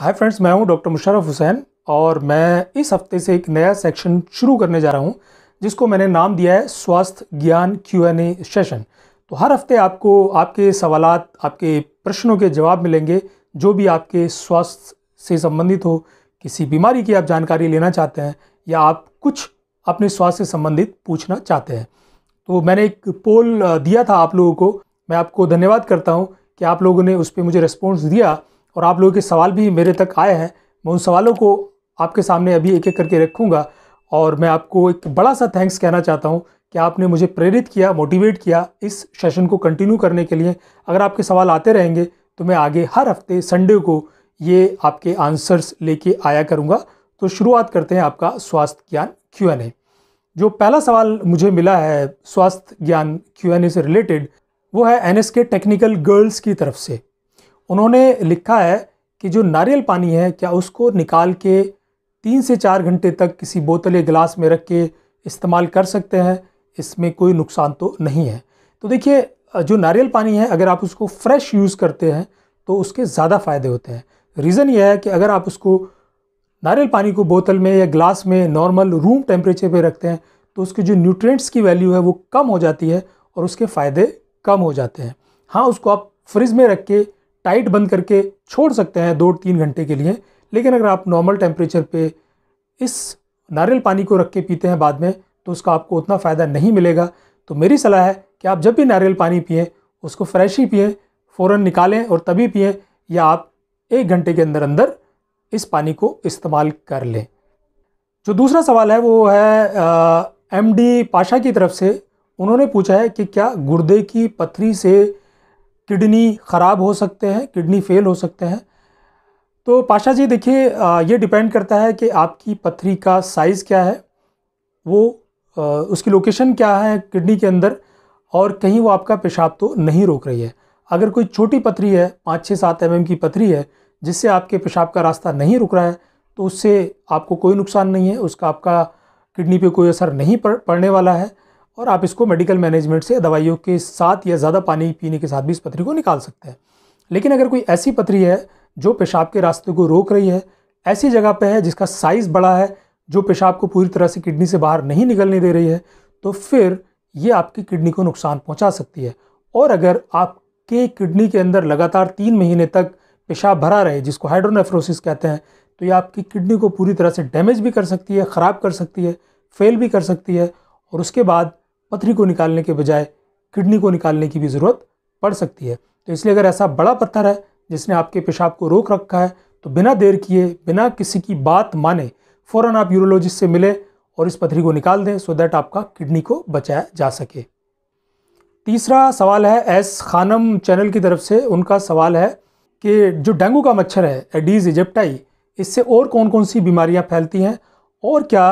hi friends मैं हूं doctor Musharraf Hussain और मैं इस हफ्ते से एक नया सेक्शन शुरू करने जा रहा हूं जिसको मैंने नाम दिया है स्वास्थ्य ज्ञान क्यू एन ए सेशन तो हर हफ्ते आपको आपके सवाल आपके प्रश्नों के जवाब मिलेंगे जो भी आपके स्वास्थ्य से संबंधित हो किसी बीमारी की आप जानकारी लेना चाहते हैं या आप कुछ अपने स्वास्थ्य से संबंधित पूछना चाहते हैं तो मैंने एक पोल दिया था आप लोगों को मैं आपको धन्यवाद करता हूँ कि आप लोगों ने उस पर मुझे रिस्पॉन्स दिया और आप लोगों के सवाल भी मेरे तक आए हैं मैं उन सवालों को आपके सामने अभी एक एक करके रखूँगा और मैं आपको एक बड़ा सा थैंक्स कहना चाहता हूँ कि आपने मुझे प्रेरित किया मोटिवेट किया इस सेशन को कंटिन्यू करने के लिए अगर आपके सवाल आते रहेंगे तो मैं आगे हर हफ्ते संडे को ये आपके आंसर्स लेके आया करूँगा तो शुरुआत करते हैं आपका स्वास्थ्य ज्ञान क्यू एन ए जो पहला सवाल मुझे मिला है स्वास्थ्य ज्ञान क्यू एन ए से रिलेटेड वो है N S K technical girls की तरफ से उन्होंने लिखा है कि जो नारियल पानी है क्या उसको निकाल के तीन से चार घंटे तक किसी बोतल या गिलास में रख के इस्तेमाल कर सकते हैं इसमें कोई नुकसान तो नहीं है तो देखिए जो नारियल पानी है अगर आप उसको फ्रेश यूज़ करते हैं तो उसके ज़्यादा फ़ायदे होते हैं रीज़न यह है कि अगर आप उसको नारियल पानी को बोतल में या ग्लास में नॉर्मल रूम टेम्परेचर पर रखते हैं तो उसके जो न्यूट्रेंट्स की वैल्यू है वो कम हो जाती है और उसके फ़ायदे कम हो जाते हैं हाँ उसको आप फ्रिज में रख के टाइट बंद करके छोड़ सकते हैं दो तीन घंटे के लिए लेकिन अगर आप नॉर्मल टेम्परेचर पे इस नारियल पानी को रख के पीते हैं बाद में तो उसका आपको उतना फ़ायदा नहीं मिलेगा तो मेरी सलाह है कि आप जब भी नारियल पानी पिए उसको फ्रेश ही पिएँ फ़ौर निकालें और तभी पिएँ या आप एक घंटे के अंदर अंदर इस पानी को इस्तेमाल कर लें जो दूसरा सवाल है वो है एम डी पाशा की तरफ से उन्होंने पूछा है कि क्या गुर्दे की पथरी से किडनी ख़राब हो सकते हैं किडनी फेल हो सकते हैं तो पाशा जी देखिए ये डिपेंड करता है कि आपकी पथरी का साइज़ क्या है वो उसकी लोकेशन क्या है किडनी के अंदर और कहीं वो आपका पेशाब तो नहीं रोक रही है अगर कोई छोटी पथरी है पाँच छः सात एम की पथरी है जिससे आपके पेशाब का रास्ता नहीं रुक रहा है तो उससे आपको कोई नुकसान नहीं है उसका आपका किडनी पे कोई असर नहीं पड़ने वाला है और आप इसको मेडिकल मैनेजमेंट से दवाइयों के साथ या ज़्यादा पानी पीने के साथ भी इस पथरी को निकाल सकते हैं लेकिन अगर कोई ऐसी पथरी है जो पेशाब के रास्ते को रोक रही है ऐसी जगह पर है जिसका साइज़ बड़ा है जो पेशाब को पूरी तरह से किडनी से बाहर नहीं निकलने दे रही है तो फिर ये आपकी किडनी को नुकसान पहुंचा सकती है और अगर आपके किडनी के अंदर लगातार तीन महीने तक पेशाब भरा रहे जिसको हाइड्रोनेफ्रोसिस कहते हैं तो ये आपकी किडनी को पूरी तरह से डैमेज भी कर सकती है ख़राब कर सकती है फेल भी कर सकती है और उसके बाद पथरी को निकालने के बजाय किडनी को निकालने की भी ज़रूरत पड़ सकती है तो इसलिए अगर ऐसा बड़ा पत्थर है जिसने आपके पेशाब को रोक रखा है तो बिना देर किए बिना किसी की बात माने फ़ौरन आप यूरोलॉजिस्ट से मिले और इस पथरी को निकाल दें सो दैट आपका किडनी को बचाया जा सके तीसरा सवाल है एस खानम चैनल की तरफ से उनका सवाल है कि जो डेंगू का मच्छर है एडीज़ इजिप्टाई इससे और कौन कौन सी बीमारियां फैलती हैं और क्या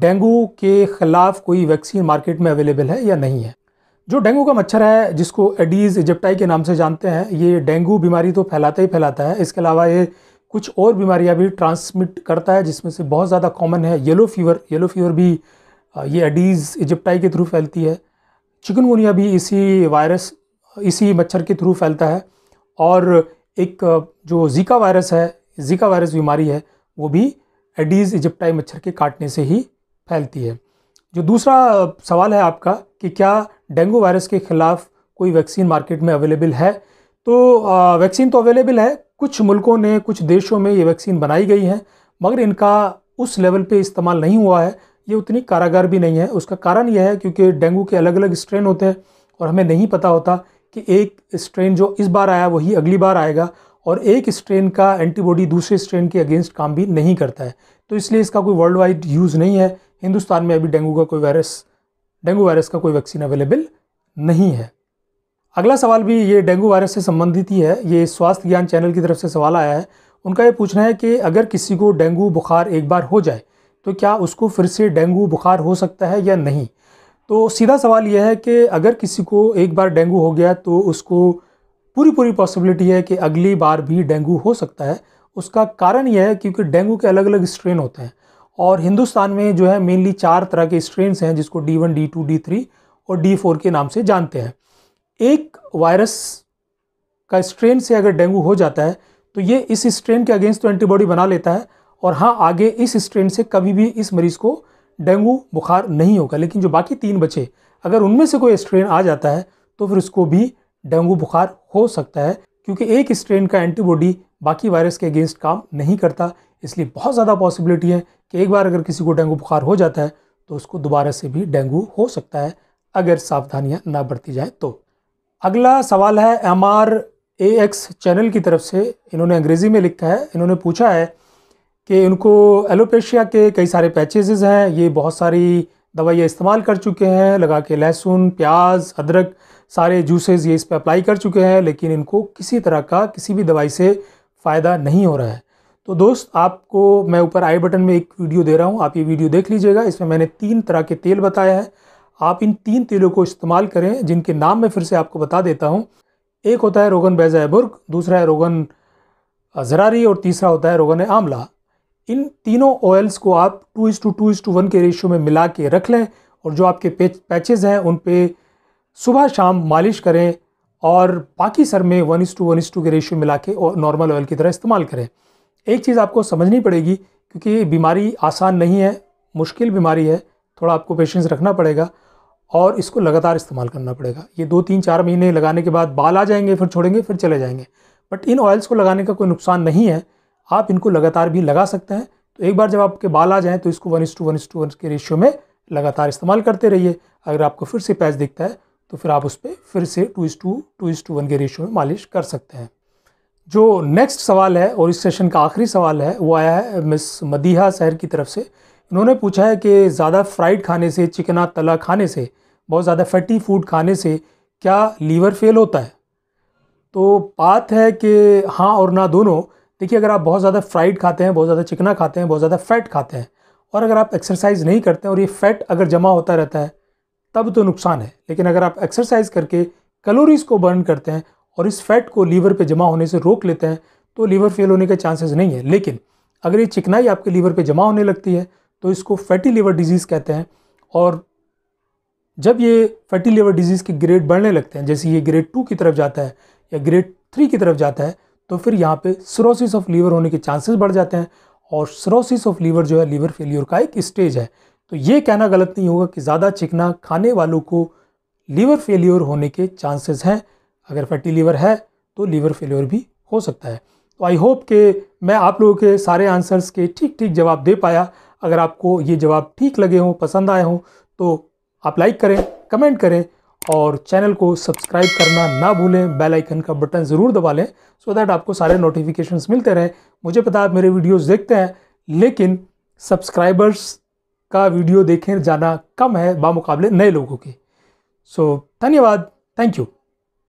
डेंगू के ख़िलाफ़ कोई वैक्सीन मार्केट में अवेलेबल है या नहीं है जो डेंगू का मच्छर है जिसको एडीज़ इजिप्टाई के नाम से जानते हैं ये डेंगू बीमारी तो फैलाता ही फैलाता है इसके अलावा ये कुछ और बीमारियां भी ट्रांसमिट करता है जिसमें से बहुत ज़्यादा कॉमन है येलो फीवर येलो फीवर भी ये एडीज़ इजिप्टाई के थ्रू फैलती है चिकनगुनिया भी इसी वायरस इसी मच्छर के थ्रू फैलता है और एक जो जीका वायरस है जीका वायरस बीमारी है वो भी एडीज़ इजिप्टाई मच्छर के काटने से ही फैलती है जो दूसरा सवाल है आपका कि क्या डेंगू वायरस के ख़िलाफ़ कोई वैक्सीन मार्केट में अवेलेबल है तो वैक्सीन तो अवेलेबल है कुछ मुल्कों ने कुछ देशों में ये वैक्सीन बनाई गई है मगर इनका उस लेवल पे इस्तेमाल नहीं हुआ है ये उतनी कारागार भी नहीं है उसका कारण यह है क्योंकि डेंगू के अलग अलग स्ट्रेन होते हैं और हमें नहीं पता होता कि एक स्ट्रेन जो इस बार आया वही अगली बार आएगा और एक स्ट्रेन का एंटीबॉडी दूसरे स्ट्रेन के अगेंस्ट काम भी नहीं करता है तो इसलिए इसका कोई वर्ल्ड वाइड यूज़ नहीं है हिंदुस्तान में अभी डेंगू का कोई वायरस डेंगू वायरस का कोई वैक्सीन अवेलेबल नहीं है अगला सवाल भी ये डेंगू वायरस से संबंधित ही है ये स्वास्थ्य ज्ञान चैनल की तरफ से सवाल आया है उनका ये पूछना है कि अगर किसी को डेंगू बुखार एक बार हो जाए तो क्या उसको फिर से डेंगू बुखार हो सकता है या नहीं तो सीधा सवाल यह है कि अगर किसी को एक बार डेंगू हो गया तो उसको पूरी पूरी पॉसिबिलिटी है कि अगली बार भी डेंगू हो सकता है उसका कारण यह है क्योंकि डेंगू के अलग अलग स्ट्रेन होते हैं और हिंदुस्तान में जो है मेनली चार तरह के स्ट्रेन हैं जिसको D one D two D three और डी फोर के नाम से जानते हैं एक वायरस का स्ट्रेन से अगर डेंगू हो जाता है तो ये इस स्ट्रेन के अगेंस्ट तो एंटीबॉडी बना लेता है और हाँ आगे इस स्ट्रेन से कभी भी इस मरीज़ को डेंगू बुखार नहीं होगा लेकिन जो बाकी तीन बचे अगर उनमें से कोई स्ट्रेन आ जाता है तो फिर उसको भी डेंगू बुखार हो सकता है क्योंकि एक स्ट्रेन का एंटीबॉडी बाकी वायरस के अगेंस्ट काम नहीं करता इसलिए बहुत ज़्यादा पॉसिबिलिटी है कि एक बार अगर किसी को डेंगू बुखार हो जाता है तो उसको दोबारा से भी डेंगू हो सकता है अगर सावधानियाँ ना बरती जाए तो अगला सवाल है M R A X channel की तरफ से इन्होंने अंग्रेज़ी में लिखा है इन्होंने पूछा है कि उनको एलोपेशिया के कई सारे पैचेज हैं ये बहुत सारी दवाइयाँ इस्तेमाल कर चुके हैं लगा के लहसुन प्याज अदरक सारे जूसेस ये इस पर अप्लाई कर चुके हैं लेकिन इनको किसी तरह का किसी भी दवाई से फ़ायदा नहीं हो रहा है तो दोस्त आपको मैं ऊपर आई बटन में एक वीडियो दे रहा हूँ आप ये वीडियो देख लीजिएगा इसमें मैंने तीन तरह के तेल बताया है आप इन तीन तेलों को इस्तेमाल करें जिनके नाम मैं फिर से आपको बता देता हूँ एक होता है रोगन बेजैबुर्ग दूसरा है रोगन जरारी और तीसरा होता है रोगन आमला इन तीनों ऑयल्स को आप two is to two is to one के रेशियो में मिला के रख लें और जो आपके पैचेज़ हैं उन पर सुबह शाम मालिश करें और बाकी सर में one is to one is two के रेशियो मिला के और नॉर्मल ऑयल की तरह इस्तेमाल करें एक चीज़ आपको समझनी पड़ेगी क्योंकि बीमारी आसान नहीं है मुश्किल बीमारी है थोड़ा आपको पेशेंस रखना पड़ेगा और इसको लगातार इस्तेमाल करना पड़ेगा ये दो तीन चार महीने लगाने के बाद बाल आ जाएंगे फिर छोड़ेंगे फिर चले जाएंगे बट इन ऑयल्स को लगाने का कोई नुकसान नहीं है आप इनको लगातार भी लगा सकते हैं तो एक बार जब आपके बाल आ जाएँ तो इसको one is to one is to one के रेशियो में लगातार इस्तेमाल करते रहिए अगर आपको फिर से पैच दिखता है तो फिर आप उस पर फिर से two is to two is to one के रेशियो में मालिश कर सकते हैं जो नेक्स्ट सवाल है और इस सेशन का आखिरी सवाल है वो आया है मिस मदीहा शहर की तरफ से इन्होंने पूछा है कि ज़्यादा फ्राइड खाने से चिकना तला खाने से बहुत ज़्यादा फैटी फूड खाने से क्या लीवर फेल होता है तो बात है कि हाँ और ना दोनों देखिए अगर आप बहुत ज़्यादा फ्राइड खाते हैं बहुत ज़्यादा चिकना खाते हैं बहुत ज़्यादा फैट खाते हैं और अगर आप एक्सरसाइज नहीं करते हैं और ये फैट अगर जमा होता रहता है तब तो नुकसान है लेकिन अगर आप एक्सरसाइज करके कैलोरीज़ को बर्न करते हैं और इस फैट को लीवर पे जमा होने से रोक लेते हैं तो लीवर फेल होने के चांसेस नहीं है लेकिन अगर ये चिकनाई आपके लीवर पे जमा होने लगती है तो इसको फैटी लीवर डिजीज़ कहते हैं और जब ये फैटी लीवर डिजीज़ के ग्रेड बढ़ने लगते हैं जैसे ये ग्रेड टू की तरफ जाता है या ग्रेड थ्री की तरफ जाता है तो फिर यहाँ पे सरोसिस ऑफ लीवर होने के चांसेस बढ़ जाते हैं और सरोसिस ऑफ लीवर जो है लीवर फेल्योर का एक स्टेज है तो ये कहना गलत नहीं होगा कि ज़्यादा चिकना खाने वालों को लीवर फेल्योर होने के चांसेस हैं अगर फैटी लीवर है तो लीवर फेल्योर भी हो सकता है तो आई होप के मैं आप लोगों के सारे आंसर्स के ठीक ठीक जवाब दे पाया अगर आपको ये जवाब ठीक लगे हों पसंद आए हों तो आप लाइक करें कमेंट करें और चैनल को सब्सक्राइब करना ना भूलें बेल आइकन का बटन ज़रूर दबा लें सो so दैट आपको सारे नोटिफिकेशंस मिलते रहे मुझे पता आप मेरे वीडियोस देखते हैं लेकिन सब्सक्राइबर्स का वीडियो देखें जाना कम है बामुकाबले नए लोगों के सो so, धन्यवाद थैंक यू